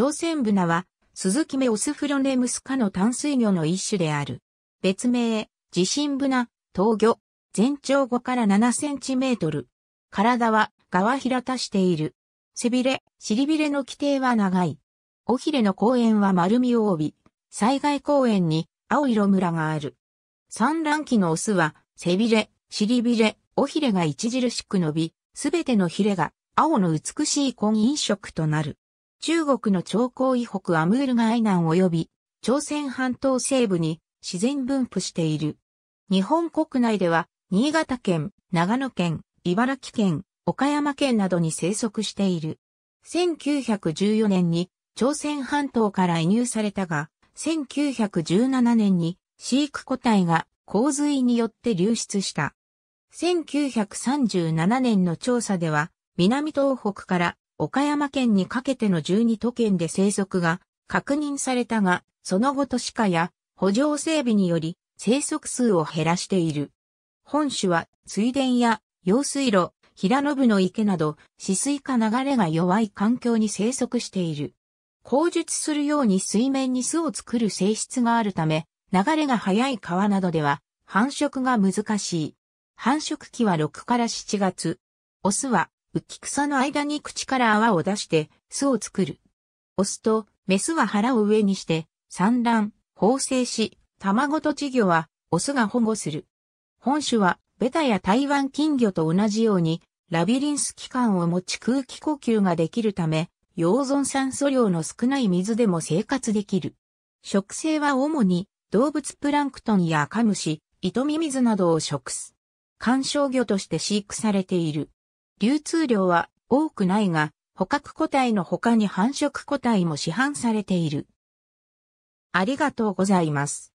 朝鮮ブナは、鈴木目オスフロネムス科の淡水魚の一種である。別名、地震ブナ、闘魚、全長5から7センチメートル。体は、側平たしている。背びれ、尻びれの規定は長い。尾ひれの公園は丸みを帯び、災害公園に青色村がある。産卵期のオスは、背びれ、尻びれ、尾ひれが著しく伸び、すべてのひれが青の美しい婚姻色となる。中国の長江以北アムール川南及び朝鮮半島西部に自然分布している。日本国内では新潟県、長野県、茨城県、岡山県などに生息している。1914年に朝鮮半島から移入されたが、1917年に飼育個体が洪水によって流出した。1937年の調査では、南東北から岡山県にかけての12都県で生息が確認されたが、その後都市化や補助整備により生息数を減らしている。本種は水田や用水路、平野部の池など、止水か流れが弱い環境に生息している。口述するように水面に巣を作る性質があるため、流れが速い川などでは繁殖が難しい。繁殖期は6から7月。オスは浮き草の間に口から泡を出して巣を作る。オスとメスは腹を上にして産卵、放生し、卵と稚魚はオスが保護する。本種はベタや台湾金魚と同じようにラビリンス器官を持ち空気呼吸ができるため、溶存酸素量の少ない水でも生活できる。食性は主に動物プランクトンやカムシ、糸ミミズなどを食す。観賞魚として飼育されている。流通量は多くないが、捕獲個体の他に繁殖個体も市販されている。ありがとうございます。